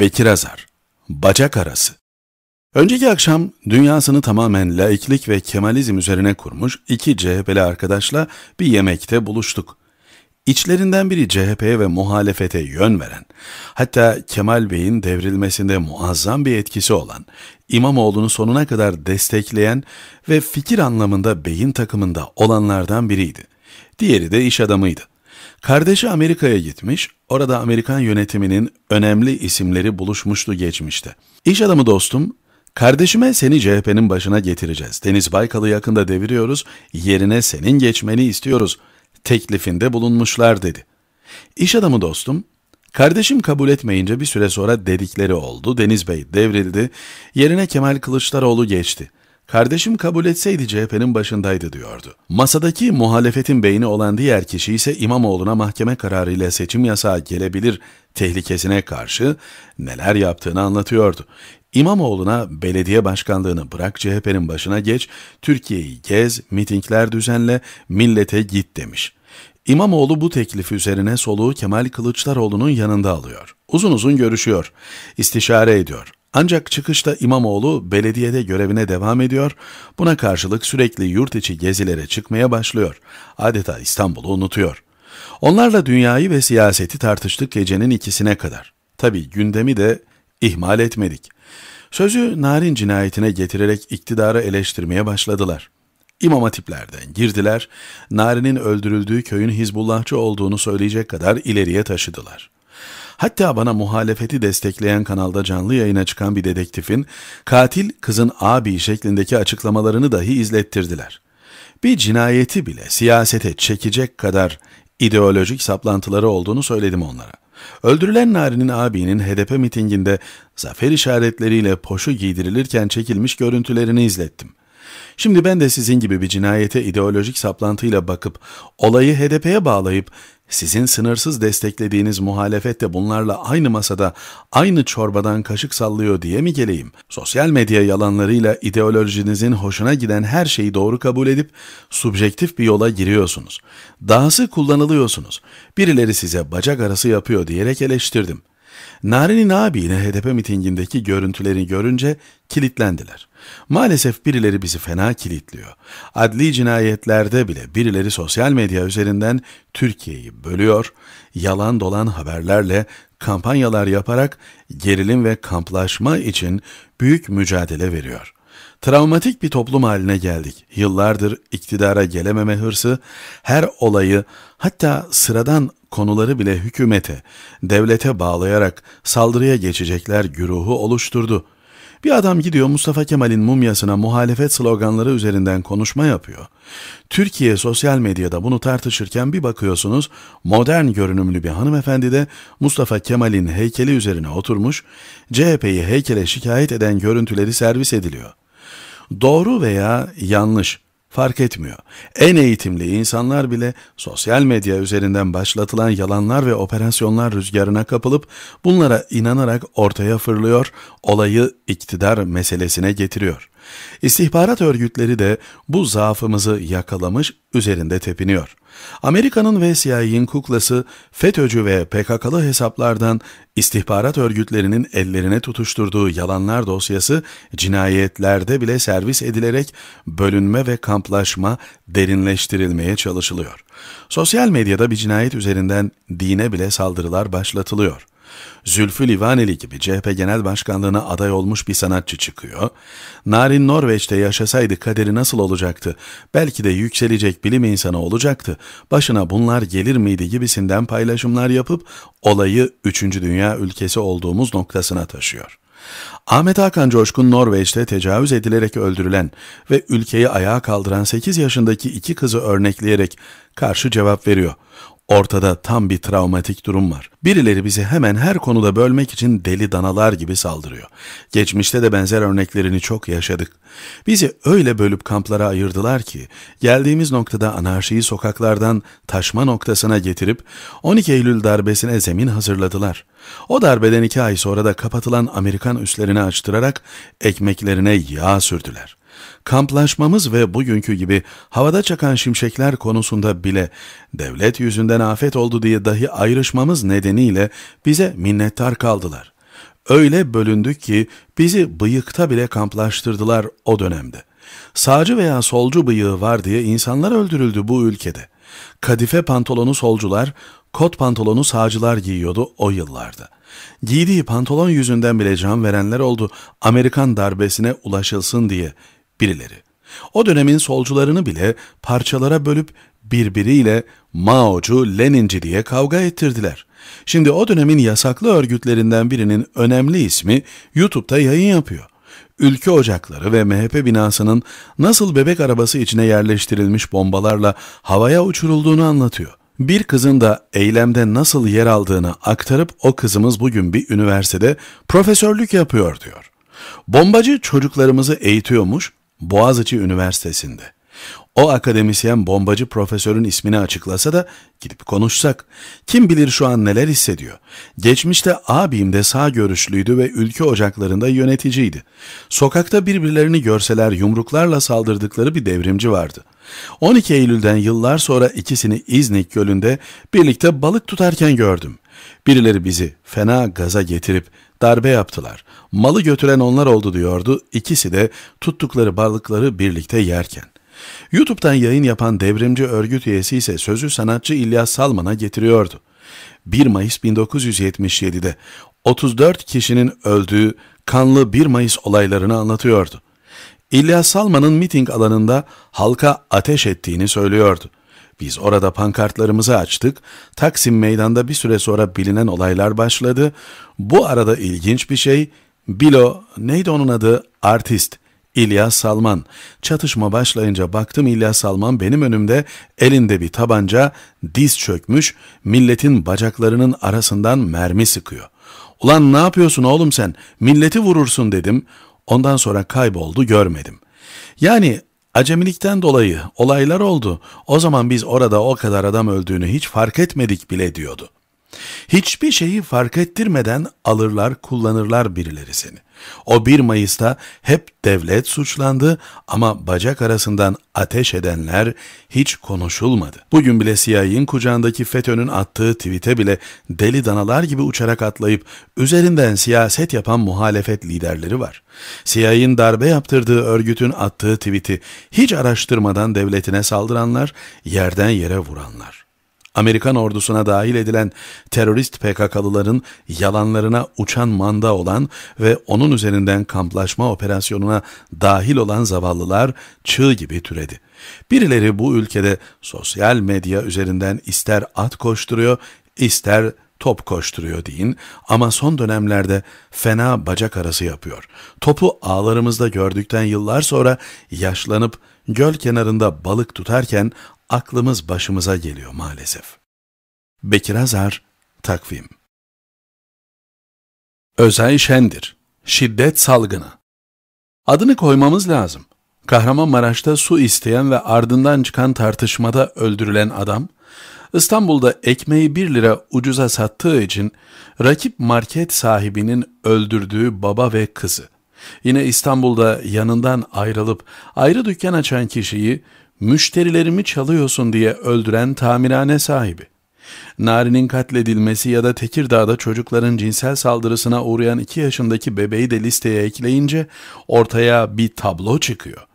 Bekir Azar, Bacak Arası. Önceki akşam dünyasını tamamen laiklik ve kemalizm üzerine kurmuş iki CHP'li arkadaşla bir yemekte buluştuk. İçlerinden biri CHP'ye ve muhalefete yön veren, hatta Kemal Bey'in devrilmesinde muazzam bir etkisi olan, İmamoğlu'nu sonuna kadar destekleyen ve fikir anlamında beyin takımında olanlardan biriydi. Diğeri de iş adamıydı. Kardeşi Amerika'ya gitmiş, orada Amerikan yönetiminin önemli isimleri buluşmuştu geçmişte. İş adamı dostum, kardeşime seni CHP'nin başına getireceğiz. Deniz Baykal'ı yakında deviriyoruz, yerine senin geçmeni istiyoruz. Teklifinde bulunmuşlar dedi. İş adamı dostum, Kardeşim kabul etmeyince bir süre sonra dedikleri oldu. Deniz Bey devrildi. Yerine Kemal Kılıçdaroğlu geçti. Kardeşim kabul etseydi CHP'nin başındaydı diyordu. Masadaki muhalefetin beyni olan diğer kişi ise İmamoğlu'na mahkeme kararı ile seçim yasağı gelebilir tehlikesine karşı neler yaptığını anlatıyordu. İmamoğlu'na belediye başkanlığını bırak CHP'nin başına geç, Türkiye'yi gez, mitingler düzenle, millete git demiş. İmamoğlu bu teklif üzerine soluğu Kemal Kılıçdaroğlu'nun yanında alıyor. Uzun uzun görüşüyor, istişare ediyor. Ancak çıkışta İmamoğlu belediyede görevine devam ediyor, buna karşılık sürekli yurt içi gezilere çıkmaya başlıyor. Adeta İstanbul'u unutuyor. Onlarla dünyayı ve siyaseti tartıştık gecenin ikisine kadar. Tabi gündemi de ihmal etmedik. Sözü narin cinayetine getirerek iktidarı eleştirmeye başladılar. İmam hatiplerden girdiler, Nari'nin öldürüldüğü köyün Hizbullahçı olduğunu söyleyecek kadar ileriye taşıdılar.'' Hatta bana muhalefeti destekleyen kanalda canlı yayına çıkan bir dedektifin katil kızın abi şeklindeki açıklamalarını dahi izlettirdiler. Bir cinayeti bile siyasete çekecek kadar ideolojik saplantıları olduğunu söyledim onlara. Öldürülen Nari'nin abinin HDP mitinginde zafer işaretleriyle poşu giydirilirken çekilmiş görüntülerini izlettim. Şimdi ben de sizin gibi bir cinayete ideolojik saplantıyla bakıp olayı HDP'ye bağlayıp sizin sınırsız desteklediğiniz muhalefet de bunlarla aynı masada aynı çorbadan kaşık sallıyor diye mi geleyim? Sosyal medya yalanlarıyla ideolojinizin hoşuna giden her şeyi doğru kabul edip subjektif bir yola giriyorsunuz. Dahası kullanılıyorsunuz. Birileri size bacak arası yapıyor diyerek eleştirdim. Narinin ağabeyine ile HDP mitingindeki görüntülerini görünce kilitlendiler. Maalesef birileri bizi fena kilitliyor. Adli cinayetlerde bile birileri sosyal medya üzerinden Türkiye'yi bölüyor, yalan dolan haberlerle kampanyalar yaparak gerilim ve kamplaşma için büyük mücadele veriyor.'' Travmatik bir toplum haline geldik. Yıllardır iktidara gelememe hırsı, her olayı hatta sıradan konuları bile hükümete, devlete bağlayarak saldırıya geçecekler güruhu oluşturdu. Bir adam gidiyor Mustafa Kemal'in mumyasına muhalefet sloganları üzerinden konuşma yapıyor. Türkiye sosyal medyada bunu tartışırken bir bakıyorsunuz modern görünümlü bir hanımefendi de Mustafa Kemal'in heykeli üzerine oturmuş, CHP'yi heykele şikayet eden görüntüleri servis ediliyor. Doğru veya yanlış fark etmiyor. En eğitimli insanlar bile sosyal medya üzerinden başlatılan yalanlar ve operasyonlar rüzgarına kapılıp bunlara inanarak ortaya fırlıyor, olayı iktidar meselesine getiriyor. İstihbarat örgütleri de bu zaafımızı yakalamış, üzerinde tepiniyor. Amerika'nın ve CIA'in kuklası FETÖ'cü ve PKK'lı hesaplardan istihbarat örgütlerinin ellerine tutuşturduğu yalanlar dosyası cinayetlerde bile servis edilerek bölünme ve kamplaşma derinleştirilmeye çalışılıyor. Sosyal medyada bir cinayet üzerinden dine bile saldırılar başlatılıyor. Zülfü Livaneli gibi CHP Genel Başkanlığı'na aday olmuş bir sanatçı çıkıyor. Narin Norveç'te yaşasaydı kaderi nasıl olacaktı? Belki de yükselecek bilim insanı olacaktı. Başına bunlar gelir miydi gibisinden paylaşımlar yapıp olayı 3. Dünya ülkesi olduğumuz noktasına taşıyor. Ahmet Hakan Coşkun Norveç'te tecavüz edilerek öldürülen ve ülkeyi ayağa kaldıran 8 yaşındaki iki kızı örnekleyerek karşı cevap veriyor. Ortada tam bir travmatik durum var. Birileri bizi hemen her konuda bölmek için deli danalar gibi saldırıyor. Geçmişte de benzer örneklerini çok yaşadık. Bizi öyle bölüp kamplara ayırdılar ki geldiğimiz noktada anarşiyi sokaklardan taşma noktasına getirip 12 Eylül darbesine zemin hazırladılar. O darbeden iki ay sonra da kapatılan Amerikan üslerini açtırarak ekmeklerine yağ sürdüler. Kamplaşmamız ve bugünkü gibi havada çakan şimşekler konusunda bile devlet yüzünden afet oldu diye dahi ayrışmamız nedeniyle bize minnettar kaldılar. Öyle bölündük ki bizi bıyıkta bile kamplaştırdılar o dönemde. Sağcı veya solcu bıyığı var diye insanlar öldürüldü bu ülkede. Kadife pantolonu solcular, kot pantolonu sağcılar giyiyordu o yıllarda. Giydiği pantolon yüzünden bile can verenler oldu Amerikan darbesine ulaşılsın diye birileri. O dönemin solcularını bile parçalara bölüp birbiriyle Mao'cu, Leninci diye kavga ettirdiler. Şimdi o dönemin yasaklı örgütlerinden birinin önemli ismi YouTube'da yayın yapıyor. Ülke ocakları ve MHP binasının nasıl bebek arabası içine yerleştirilmiş bombalarla havaya uçurulduğunu anlatıyor. Bir kızın da eylemde nasıl yer aldığını aktarıp o kızımız bugün bir üniversitede profesörlük yapıyor diyor. Bombacı çocuklarımızı eğitiyormuş, Boğaziçi Üniversitesi'nde. O akademisyen bombacı profesörün ismini açıklasa da gidip konuşsak. Kim bilir şu an neler hissediyor. Geçmişte abim de sağ görüşlüydü ve ülke ocaklarında yöneticiydi. Sokakta birbirlerini görseler yumruklarla saldırdıkları bir devrimci vardı. 12 Eylül'den yıllar sonra ikisini İznik Gölü'nde birlikte balık tutarken gördüm. Birileri bizi fena gaza getirip darbe yaptılar. Malı götüren onlar oldu diyordu. İkisi de tuttukları balıkları birlikte yerken. YouTube'dan yayın yapan devrimci örgüt üyesi ise sözü sanatçı İlyas Salman'a getiriyordu. 1 Mayıs 1977'de 34 kişinin öldüğü kanlı 1 Mayıs olaylarını anlatıyordu. İlyas Salman'ın miting alanında halka ateş ettiğini söylüyordu. Biz orada pankartlarımızı açtık. Taksim meydanda bir süre sonra bilinen olaylar başladı. Bu arada ilginç bir şey, Bilo, neydi onun adı? Artist. İlyas Salman. Çatışma başlayınca baktım İlyas Salman benim önümde elinde bir tabanca diz çökmüş milletin bacaklarının arasından mermi sıkıyor. Ulan ne yapıyorsun oğlum sen milleti vurursun dedim. Ondan sonra kayboldu görmedim. Yani Acemilikten dolayı olaylar oldu. O zaman biz orada o kadar adam öldüğünü hiç fark etmedik bile diyordu. Hiçbir şeyi fark ettirmeden alırlar kullanırlar birileri seni. O 1 Mayıs'ta hep devlet suçlandı ama bacak arasından ateş edenler hiç konuşulmadı. Bugün bile CIA'in kucağındaki FETÖ'nün attığı tweet'e bile deli danalar gibi uçarak atlayıp üzerinden siyaset yapan muhalefet liderleri var. CIA'in darbe yaptırdığı örgütün attığı tweet'i hiç araştırmadan devletine saldıranlar, yerden yere vuranlar. Amerikan ordusuna dahil edilen terörist PKK'lıların yalanlarına uçan manda olan ve onun üzerinden kamplaşma operasyonuna dahil olan zavallılar çığ gibi türedi. Birileri bu ülkede sosyal medya üzerinden ister at koşturuyor, ister top koşturuyor deyin ama son dönemlerde fena bacak arası yapıyor. Topu ağlarımızda gördükten yıllar sonra yaşlanıp göl kenarında balık tutarken aklımız başımıza geliyor maalesef. Bekir Azar, Takvim Özay Şendir, Şiddet Salgını Adını koymamız lazım. Kahramanmaraş'ta su isteyen ve ardından çıkan tartışmada öldürülen adam, İstanbul'da ekmeği 1 lira ucuza sattığı için rakip market sahibinin öldürdüğü baba ve kızı. Yine İstanbul'da yanından ayrılıp ayrı dükkan açan kişiyi müşterilerimi çalıyorsun diye öldüren tamirhane sahibi. Nari'nin katledilmesi ya da Tekirdağ'da çocukların cinsel saldırısına uğrayan 2 yaşındaki bebeği de listeye ekleyince ortaya bir tablo çıkıyor.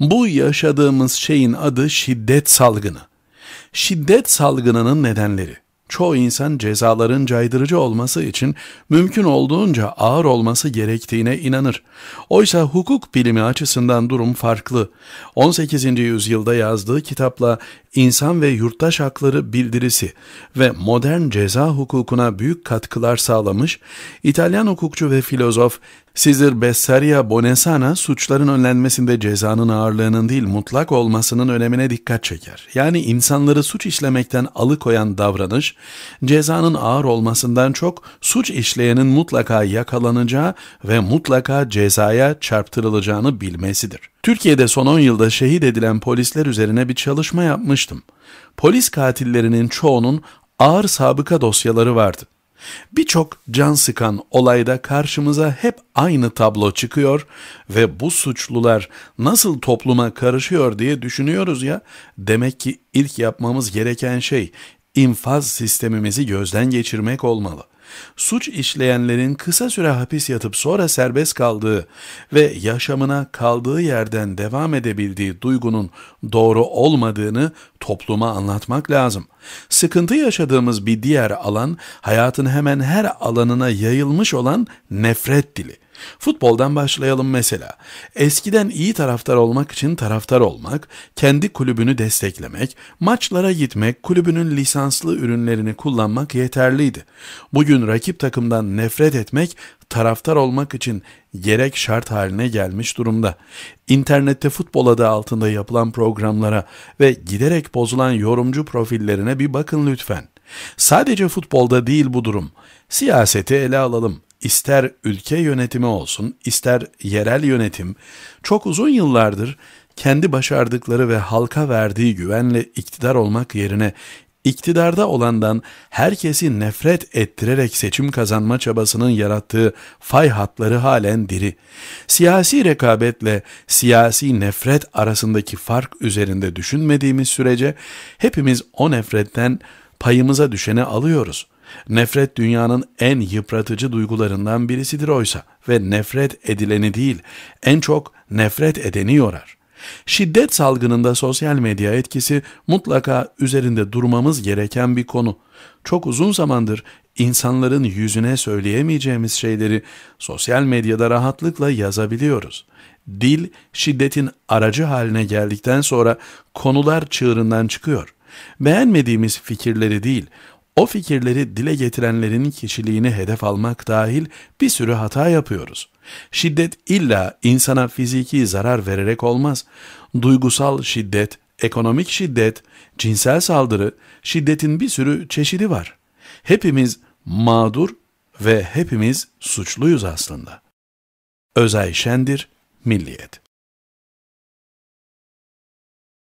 Bu yaşadığımız şeyin adı şiddet salgını. Şiddet salgınının nedenleri çoğu insan cezaların caydırıcı olması için mümkün olduğunca ağır olması gerektiğine inanır. Oysa hukuk bilimi açısından durum farklı. 18. yüzyılda yazdığı kitapla İnsan ve yurttaş hakları bildirisi ve modern ceza hukukuna büyük katkılar sağlamış, İtalyan hukukçu ve filozof Cesar Bessaria Bonesana suçların önlenmesinde cezanın ağırlığının değil mutlak olmasının önemine dikkat çeker. Yani insanları suç işlemekten alıkoyan davranış, cezanın ağır olmasından çok suç işleyenin mutlaka yakalanacağı ve mutlaka cezaya çarptırılacağını bilmesidir. Türkiye'de son 10 yılda şehit edilen polisler üzerine bir çalışma yapmıştım. Polis katillerinin çoğunun ağır sabıka dosyaları vardı. Birçok can sıkan olayda karşımıza hep aynı tablo çıkıyor ve bu suçlular nasıl topluma karışıyor diye düşünüyoruz ya. Demek ki ilk yapmamız gereken şey infaz sistemimizi gözden geçirmek olmalı suç işleyenlerin kısa süre hapis yatıp sonra serbest kaldığı ve yaşamına kaldığı yerden devam edebildiği duygunun doğru olmadığını topluma anlatmak lazım. Sıkıntı yaşadığımız bir diğer alan hayatın hemen her alanına yayılmış olan nefret dili. Futboldan başlayalım mesela. Eskiden iyi taraftar olmak için taraftar olmak, kendi kulübünü desteklemek, maçlara gitmek, kulübünün lisanslı ürünlerini kullanmak yeterliydi. Bugün rakip takımdan nefret etmek taraftar olmak için gerek şart haline gelmiş durumda. İnternette futbol adı altında yapılan programlara ve giderek bozulan yorumcu profillerine bir bakın lütfen. Sadece futbolda değil bu durum. Siyaseti ele alalım ister ülke yönetimi olsun, ister yerel yönetim, çok uzun yıllardır kendi başardıkları ve halka verdiği güvenle iktidar olmak yerine iktidarda olandan herkesi nefret ettirerek seçim kazanma çabasının yarattığı fay hatları halen diri. Siyasi rekabetle siyasi nefret arasındaki fark üzerinde düşünmediğimiz sürece hepimiz o nefretten payımıza düşeni alıyoruz. Nefret dünyanın en yıpratıcı duygularından birisidir oysa ve nefret edileni değil, en çok nefret edeni yorar. Şiddet salgınında sosyal medya etkisi mutlaka üzerinde durmamız gereken bir konu. Çok uzun zamandır insanların yüzüne söyleyemeyeceğimiz şeyleri sosyal medyada rahatlıkla yazabiliyoruz. Dil şiddetin aracı haline geldikten sonra konular çığırından çıkıyor. Beğenmediğimiz fikirleri değil, o fikirleri dile getirenlerin kişiliğini hedef almak dahil bir sürü hata yapıyoruz. Şiddet illa insana fiziki zarar vererek olmaz. Duygusal şiddet, ekonomik şiddet, cinsel saldırı, şiddetin bir sürü çeşidi var. Hepimiz mağdur ve hepimiz suçluyuz aslında. Özay Şendir, Milliyet